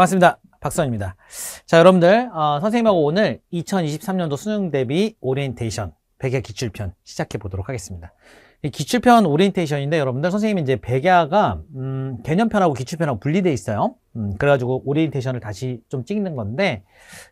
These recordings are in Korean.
반갑습니다. 박선입니다. 자, 여러분들, 어, 선생님하고 오늘 2023년도 수능 대비 오리엔테이션 1 0야 기출편 시작해 보도록 하겠습니다. 이 기출편 오리엔테이션인데 여러분들 선생님이 이제 1 0야가 음, 개념편하고 기출편하고 분리돼 있어요. 음, 그래가지고 오리엔테이션을 다시 좀 찍는 건데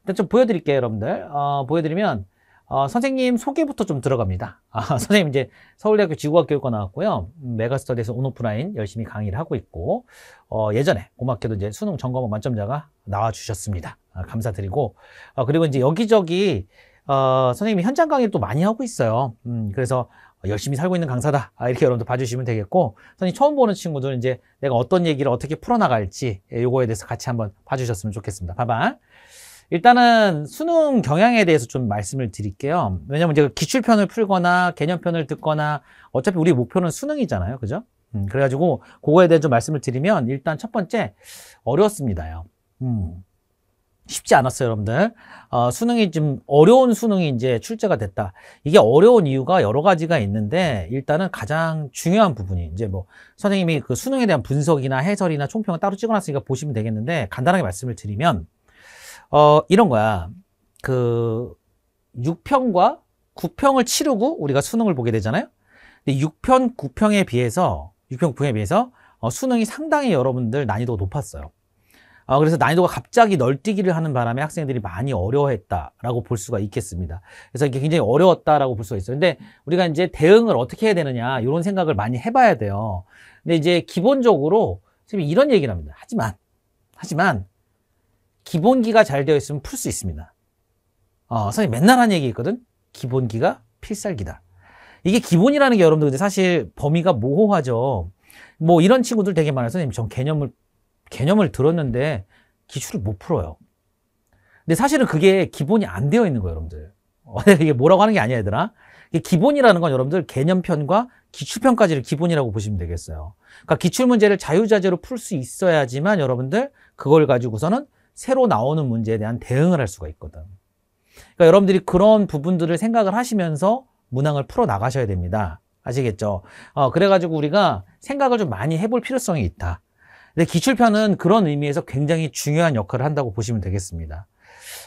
일단 좀 보여드릴게요, 여러분들. 어, 보여드리면 어, 선생님 소개부터 좀 들어갑니다. 아, 선생님 이제 서울대학교 지구학 교육과 나왔고요. 음, 메가스터디에서 온오프라인 열심히 강의를 하고 있고 어, 예전에 고맙게도 이제 수능 점검원 만점자가 나와주셨습니다. 아, 감사드리고 어, 그리고 이제 여기저기 어, 선생님이 현장 강의를 또 많이 하고 있어요. 음, 그래서 열심히 살고 있는 강사다 아, 이렇게 여러분도 봐주시면 되겠고 선생님 처음 보는 친구들은 이제 내가 어떤 얘기를 어떻게 풀어나갈지 예, 요거에 대해서 같이 한번 봐주셨으면 좋겠습니다. 봐봐. 일단은 수능 경향에 대해서 좀 말씀을 드릴게요. 왜냐면 제가 기출편을 풀거나 개념편을 듣거나 어차피 우리 목표는 수능이잖아요. 그죠? 음, 그래가지고 그거에 대해 좀 말씀을 드리면 일단 첫 번째 어려웠습니다요. 음. 쉽지 않았어요, 여러분들. 어, 수능이 좀 어려운 수능이 이제 출제가 됐다. 이게 어려운 이유가 여러 가지가 있는데 일단은 가장 중요한 부분이 이제 뭐 선생님이 그 수능에 대한 분석이나 해설이나 총평을 따로 찍어놨으니까 보시면 되겠는데 간단하게 말씀을 드리면 어, 이런 거야. 그 6평과 9평을 치르고 우리가 수능을 보게 되잖아요. 근데 6평, 9평에 비해서 6평, 9평에 비해서 어, 수능이 상당히 여러분들 난이도가 높았어요. 어, 그래서 난이도가 갑자기 널뛰기를 하는 바람에 학생들이 많이 어려워했다라고 볼 수가 있겠습니다. 그래서 이게 굉장히 어려웠다라고 볼 수가 있어요. 근데 우리가 이제 대응을 어떻게 해야 되느냐 이런 생각을 많이 해봐야 돼요. 근데 이제 기본적으로 지금 이런 얘기를 합니다. 하지만 하지만 기본기가 잘 되어 있으면 풀 수 있습니다. 어, 선생님 맨날 한 얘기 있거든? 기본기가 필살기다. 이게 기본이라는 게 여러분들 근데 사실 범위가 모호하죠. 뭐 이런 친구들 되게 많아요. 선생님, 전 개념을, 개념을 들었는데 기출을 못 풀어요. 근데 사실은 그게 기본이 안 되어 있는 거예요, 여러분들. 어, 이게 뭐라고 하는 게 아니야, 얘들아. 기본이라는 건 여러분들 개념편과 기출편까지를 기본이라고 보시면 되겠어요. 그러니까 기출문제를 자유자재로 풀 수 있어야지만 여러분들 그걸 가지고서는 새로 나오는 문제에 대한 대응을 할 수가 있거든. 그러니까 여러분들이 그런 부분들을 생각을 하시면서 문항을 풀어 나가셔야 됩니다. 아시겠죠? 어, 그래가지고 우리가 생각을 좀 많이 해볼 필요성이 있다. 근데 기출편은 그런 의미에서 굉장히 중요한 역할을 한다고 보시면 되겠습니다.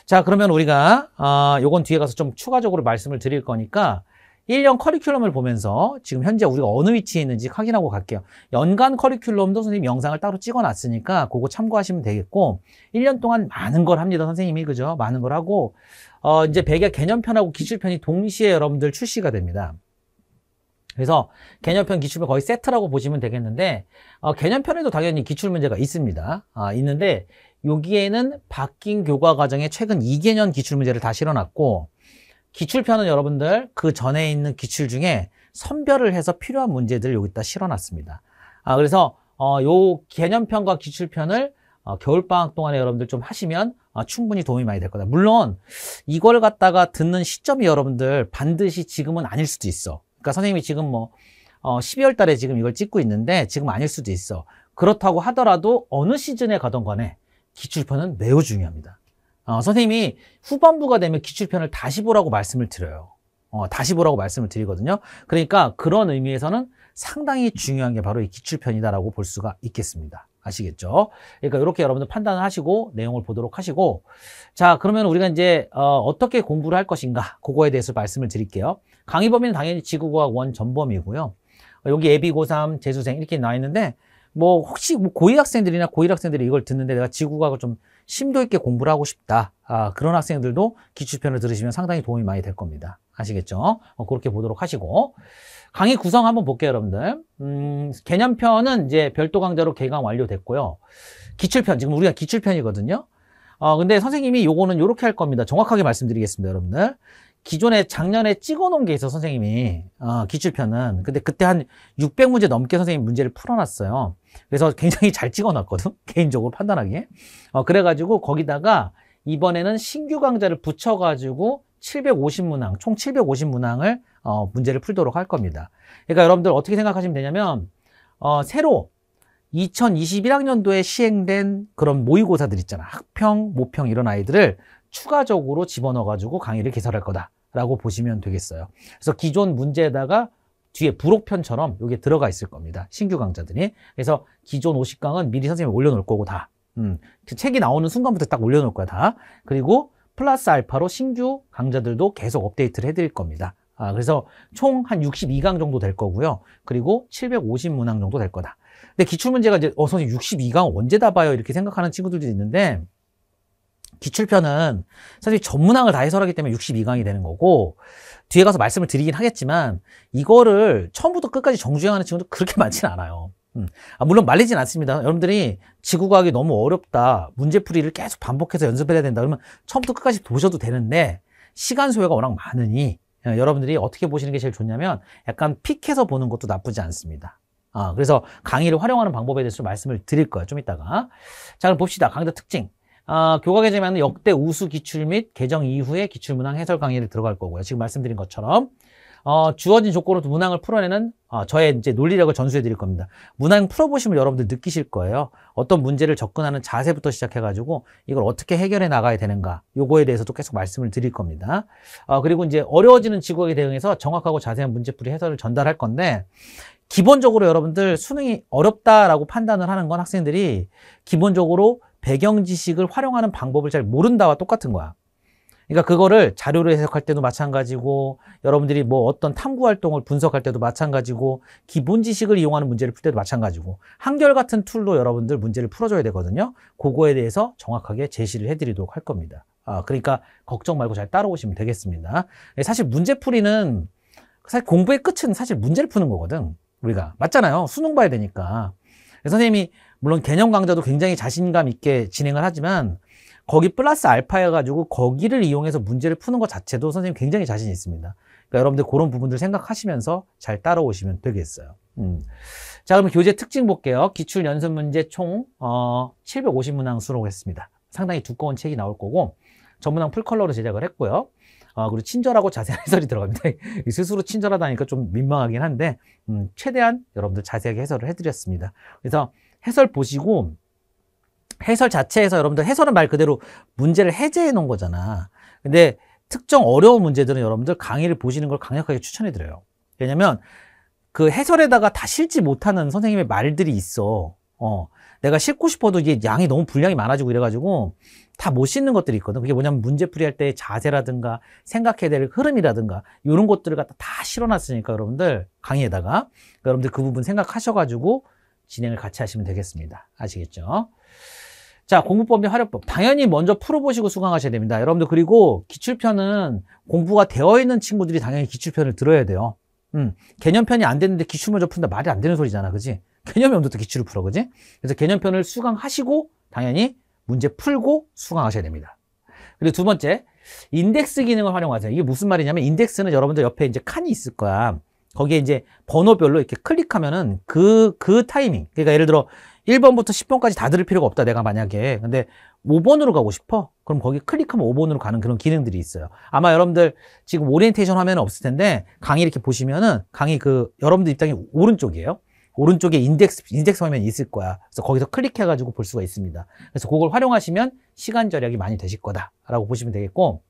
자, 그러면 우리가, 아, 어, 요건 뒤에 가서 좀 추가적으로 말씀을 드릴 거니까 1년 커리큘럼을 보면서 지금 현재 우리가 어느 위치에 있는지 확인하고 갈게요. 연간 커리큘럼도 선생님 영상을 따로 찍어놨으니까 그거 참고하시면 되겠고 1년 동안 많은 걸 합니다. 선생님이 그죠? 많은 걸 하고 어 이제 백야 개념편하고 기출편이 동시에 여러분들 출시가 됩니다. 그래서 개념편 기출문 거의 세트라고 보시면 되겠는데 어, 개념편에도 당연히 기출문제가 있습니다. 아, 있는데 여기에는 바뀐 교과 과정의 최근 2개년 기출문제를 다 실어놨고 기출편은 여러분들 그 전에 있는 기출 중에 선별을 해서 필요한 문제들을 여기다 실어놨습니다. 아, 그래서 어, 요 개념편과 기출편을 어, 겨울방학 동안에 여러분들 좀 하시면 어, 충분히 도움이 많이 될 거다. 물론 이걸 갖다가 듣는 시점이 여러분들 반드시 지금은 아닐 수도 있어. 그러니까 선생님이 지금 뭐 어, 12월 달에 지금 이걸 찍고 있는데 지금 아닐 수도 있어. 그렇다고 하더라도 어느 시즌에 가던 간에 기출편은 매우 중요합니다. 어, 선생님이 후반부가 되면 기출편을 다시 보라고 말씀을 드려요. 어, 다시 보라고 말씀을 드리거든요. 그러니까 그런 의미에서는 상당히 중요한 게 바로 이 기출편이다라고 볼 수가 있겠습니다. 아시겠죠? 그러니까 이렇게 여러분들 판단을 하시고 내용을 보도록 하시고 자 그러면 우리가 이제 어, 떻게 공부를 할 것인가 그거에 대해서 말씀을 드릴게요. 강의 범위는 당연히 지구과학 원 전범이고요. 여기 예비 고3 재수생 이렇게 나와 있는데 뭐 혹시 뭐 고1 학생들이나 고1 학생들이 이걸 듣는데 내가 지구과학을 좀 심도 있게 공부를 하고 싶다. 아, 그런 학생들도 기출편을 들으시면 상당히 도움이 많이 될 겁니다. 아시겠죠? 어, 그렇게 보도록 하시고. 강의 구성 한번 볼게요, 여러분들. 음, 개념편은 이제 별도 강좌로 개강 완료됐고요. 기출편, 지금 우리가 기출편이거든요. 어, 근데 선생님이 요거는 요렇게 할 겁니다. 정확하게 말씀드리겠습니다, 여러분들. 기존에 작년에 찍어놓은 게 있어 선생님이 어, 기출편은 근데 그때 한 600문제 넘게 선생님 문제를 풀어놨어요 그래서 굉장히 잘 찍어놨거든 개인적으로 판단하기에 어, 그래가지고 거기다가 이번에는 신규 강좌를 붙여가지고 750문항 총 750문항을 어, 문제를 풀도록 할 겁니다 그러니까 여러분들 어떻게 생각하시면 되냐면 어, 새로 2021학년도에 시행된 그런 모의고사들 있잖아 학평, 모평 이런 아이들을 추가적으로 집어넣어가지고 강의를 개설할 거다라고 보시면 되겠어요. 그래서 기존 문제에다가 뒤에 부록편처럼 이게 들어가 있을 겁니다. 신규 강좌들이. 그래서 기존 50강은 미리 선생님이 올려놓을 거고 다. 음, 그 책이 나오는 순간부터 딱 올려놓을 거야 다. 그리고 플러스 알파로 신규 강좌들도 계속 업데이트를 해드릴 겁니다. 아, 그래서 총 한 62강 정도 될 거고요. 그리고 750문항 정도 될 거다. 근데 기출문제가 이제, 어, 선생님 62강 언제 다 봐요? 이렇게 생각하는 친구들도 있는데, 기출편은 사실 전문항을 다 해설하기 때문에 62강이 되는 거고 뒤에 가서 말씀을 드리긴 하겠지만 이거를 처음부터 끝까지 정주행하는 친구도 그렇게 많지는 않아요. 음. 아, 물론 말리진 않습니다. 여러분들이 지구과학이 너무 어렵다, 문제풀이를 계속 반복해서 연습해야 된다 그러면 처음부터 끝까지 보셔도 되는데 시간 소요가 워낙 많으니 예, 여러분들이 어떻게 보시는 게 제일 좋냐면 약간 픽해서 보는 것도 나쁘지 않습니다. 아, 그래서 강의를 활용하는 방법에 대해서 말씀을 드릴 거예요. 좀 이따가. 자, 그럼 봅시다. 강의의 특징. 아, 교과개제에는 역대 우수 기출 및 개정 이후의 기출 문항 해설 강의를 들어갈 거고요. 지금 말씀드린 것처럼 어, 주어진 조건으로 문항을 풀어내는 어, 저의 이제 논리력을 전수해 드릴 겁니다. 문항 풀어보시면 여러분들 느끼실 거예요. 어떤 문제를 접근하는 자세부터 시작해가지고 이걸 어떻게 해결해 나가야 되는가 요거에 대해서도 계속 말씀을 드릴 겁니다. 어, 그리고 이제 어려워지는 지구에 대응해서 정확하고 자세한 문제풀이 해설을 전달할 건데 기본적으로 여러분들 수능이 어렵다라고 판단을 하는 건 학생들이 기본적으로 배경 지식을 활용하는 방법을 잘 모른다와 똑같은 거야. 그러니까 그거를 자료를 해석할 때도 마찬가지고 여러분들이 뭐 어떤 탐구 활동을 분석할 때도 마찬가지고 기본 지식을 이용하는 문제를 풀 때도 마찬가지고 한결같은 툴로 여러분들 문제를 풀어줘야 되거든요. 그거에 대해서 정확하게 제시를 해드리도록 할 겁니다. 아, 그러니까 걱정 말고 잘 따라오시면 되겠습니다. 네, 사실 문제풀이는 사실 공부의 끝은 사실 문제를 푸는 거거든. 우리가 맞잖아요. 수능 봐야 되니까. 선생님이 물론 개념 강좌도 굉장히 자신감 있게 진행을 하지만 거기 플러스 알파 여가지고 거기를 이용해서 문제를 푸는 것 자체도 선생님 굉장히 자신 있습니다. 그러니까 여러분들 그런 부분들 생각하시면서 잘 따라오시면 되겠어요. 음. 자, 그럼 교재 특징 볼게요. 기출 연습 문제 총, 어, 750문항 수로 했습니다. 상당히 두꺼운 책이 나올 거고, 전문항 풀컬러로 제작을 했고요. 어, 그리고 친절하고 자세한 해설이 들어갑니다. 스스로 친절하다니까 좀 민망하긴 한데, 음, 최대한 여러분들 자세하게 해설을 해드렸습니다. 그래서 해설 보시고 해설 자체에서 여러분들 해설은 말 그대로 문제를 해제해 놓은 거잖아. 근데 특정 어려운 문제들은 여러분들 강의를 보시는 걸 강력하게 추천해 드려요. 왜냐면 그 해설에다가 다 실지 못하는 선생님의 말들이 있어. 어. 내가 싣고 싶어도 이게 양이 너무 분량이 많아지고 이래가지고 다못 싣는 것들이 있거든. 그게 뭐냐면 문제풀이 할 때 자세라든가 생각해야 될 흐름이라든가 이런 것들을 갖다 다 실어놨으니까 여러분들 강의에다가 그러니까 여러분들 그 부분 생각하셔가지고 진행을 같이 하시면 되겠습니다. 아시겠죠? 자, 공부법및 활용법. 당연히 먼저 풀어보시고 수강하셔야 됩니다. 여러분들 그리고 기출편은 공부가 되어 있는 친구들이 당연히 기출편을 들어야 돼요. 음, 개념편이 안 됐는데 기출 먼저 푼다 말이 안 되는 소리잖아. 그지? 개념이 없는데 기출을 풀어. 그지? 그래서 개념편을 수강하시고 당연히 문제 풀고 수강하셔야 됩니다. 그리고 두 번째, 인덱스 기능을 활용하세요. 이게 무슨 말이냐면 인덱스는 여러분들 옆에 이제 칸이 있을 거야. 거기에 이제 번호별로 이렇게 클릭하면은 그, 그 타이밍. 그러니까 예를 들어 1번부터 10번까지 다 들을 필요가 없다. 내가 만약에. 근데 5번으로 가고 싶어? 그럼 거기 클릭하면 5번으로 가는 그런 기능들이 있어요. 아마 여러분들 지금 오리엔테이션 화면은 없을 텐데 강의 이렇게 보시면은 강의 그 여러분들 입장이 오른쪽이에요. 오른쪽에 인덱스, 인덱스 화면이 있을 거야. 그래서 거기서 클릭해가지고 볼 수가 있습니다. 그래서 그걸 활용하시면 시간 절약이 많이 되실 거다라고 보시면 되겠고,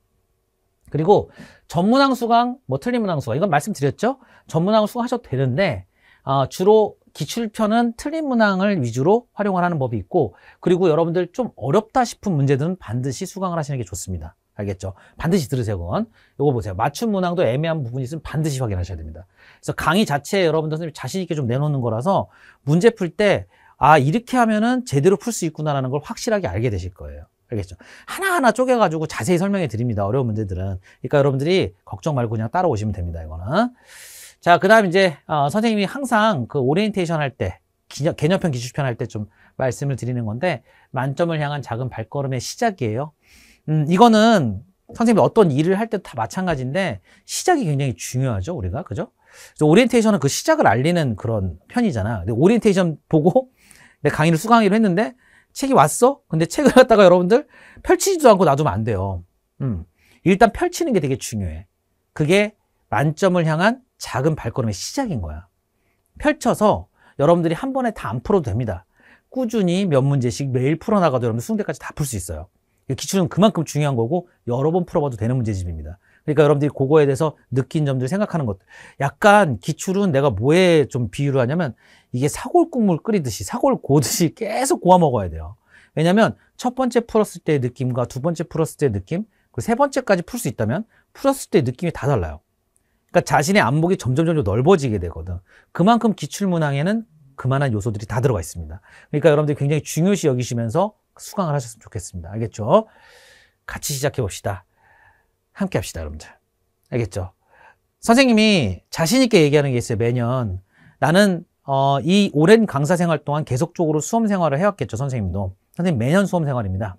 그리고 전문항 수강, 뭐 틀린 문항 수강 이건 말씀드렸죠? 전문항 수강하셔도 되는데 어, 주로 기출편은 틀린 문항을 위주로 활용을 하는 법이 있고 그리고 여러분들 좀 어렵다 싶은 문제들은 반드시 수강을 하시는 게 좋습니다. 알겠죠? 반드시 들으세요, 그건. 이거 보세요. 맞춤 문항도 애매한 부분이 있으면 반드시 확인하셔야 됩니다. 그래서 강의 자체에 여러분들 자신있게 좀 내놓는 거라서 문제 풀 때, 아, 이렇게 하면은 제대로 풀 수 있구나라는 걸 확실하게 알게 되실 거예요. 알겠죠? 하나하나 쪼개가지고 자세히 설명해 드립니다. 어려운 문제들은. 그러니까 여러분들이 걱정 말고 그냥 따라오시면 됩니다. 이거는. 자, 그 다음 이제, 어, 선생님이 항상 그 오리엔테이션 할 때, 기념, 개념편, 기출편 할 때 좀 말씀을 드리는 건데, 만점을 향한 작은 발걸음의 시작이에요. 음, 이거는 선생님이 어떤 일을 할때도다 마찬가지인데, 시작이 굉장히 중요하죠, 우리가. 그죠? 그래서 오리엔테이션은 그 시작을 알리는 그런 편이잖아. 근데 오리엔테이션 보고 내 강의를 수강하기로 했는데, 책이 왔어? 근데 책을 갖다가 여러분들 펼치지도 않고 놔두면 안 돼요. 음. 일단 펼치는 게 되게 중요해. 그게 만점을 향한 작은 발걸음의 시작인 거야. 펼쳐서 여러분들이 한 번에 다 안 풀어도 됩니다. 꾸준히 몇 문제씩 매일 풀어나가도 여러분 수능 때까지 다 풀 수 있어요. 기출은 그만큼 중요한 거고 여러 번 풀어봐도 되는 문제집입니다. 그러니까 여러분들이 그거에 대해서 느낀 점들 생각하는 것 약간 기출은 내가 뭐에 좀 비유를 하냐면 이게 사골 국물 끓이듯이 사골 고듯이 계속 구워 먹어야 돼요. 왜냐면 첫 번째 풀었을 때의 느낌과 두 번째 풀었을 때의 느낌, 그리고 세 번째까지 풀 수 있다면 풀었을 때의 느낌이 다 달라요. 그러니까 자신의 안목이 점점 점점 넓어지게 되거든. 그만큼 기출문항에는 그만한 요소들이 다 들어가 있습니다. 그러니까 여러분들이 굉장히 중요시 여기시면서 수강을 하셨으면 좋겠습니다. 알겠죠? 같이 시작해 봅시다. 함께 합시다, 여러분들. 알겠죠? 선생님이 자신있게 얘기하는 게 있어요, 매년. 나는, 어, 이 오랜 강사 생활 동안 계속적으로 수험 생활을 해왔겠죠, 선생님도. 선생님 매년 수험 생활입니다.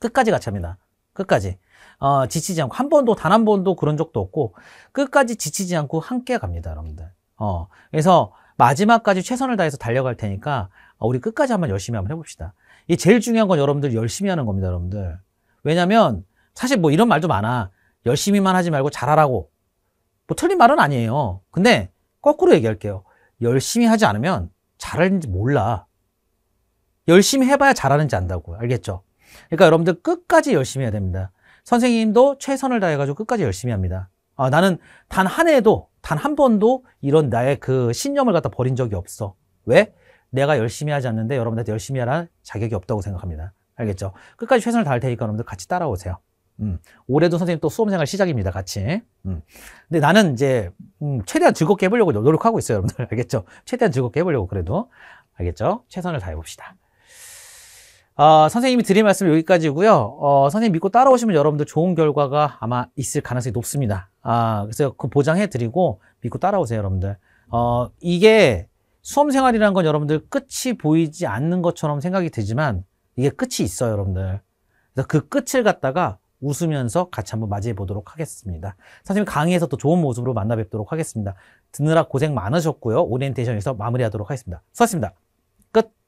끝까지 같이 합니다. 끝까지. 어, 지치지 않고, 한 번도, 단 한 번도 그런 적도 없고, 끝까지 지치지 않고 함께 갑니다, 여러분들. 어, 그래서 마지막까지 최선을 다해서 달려갈 테니까, 어, 우리 끝까지 한번 열심히 한번 해봅시다. 이 제일 중요한 건 여러분들 열심히 하는 겁니다, 여러분들. 왜냐면, 사실 뭐 이런 말도 많아. 열심히만 하지 말고 잘하라고. 뭐 틀린 말은 아니에요. 근데 거꾸로 얘기할게요. 열심히 하지 않으면 잘하는지 몰라. 열심히 해봐야 잘하는지 안다고. 알겠죠? 그러니까 여러분들 끝까지 열심히 해야 됩니다. 선생님도 최선을 다해가지고 끝까지 열심히 합니다. 아, 나는 단 한 해도, 에단한 번도 이런 나의 그 신념을 갖다 버린 적이 없어. 왜? 내가 열심히 하지 않는데 여러분한테 열심히 하라는 자격이 없다고 생각합니다. 알겠죠? 끝까지 최선을 다할 테니까 여러분들 같이 따라오세요. 음, 올해도 선생님 또 수험생활 시작입니다, 같이. 음. 근데 나는 이제, 음, 최대한 즐겁게 해보려고 노력하고 있어요, 여러분들. 알겠죠? 최대한 즐겁게 해보려고 그래도. 알겠죠? 최선을 다해봅시다. 어, 선생님이 드릴 말씀 여기까지고요 어, 선생님 믿고 따라오시면 여러분들 좋은 결과가 아마 있을 가능성이 높습니다. 아, 그래서 그 보장해드리고 믿고 따라오세요, 여러분들. 어, 이게 수험생활이라는 건 여러분들 끝이 보이지 않는 것처럼 생각이 되지만 이게 끝이 있어요, 여러분들. 그래서 그 끝을 갖다가 웃으면서 같이 한번 맞이해 보도록 하겠습니다. 선생님 강의에서 또 좋은 모습으로 만나 뵙도록 하겠습니다. 듣느라 고생 많으셨고요. 오리엔테이션에서 마무리하도록 하겠습니다. 수고하셨습니다. 끝!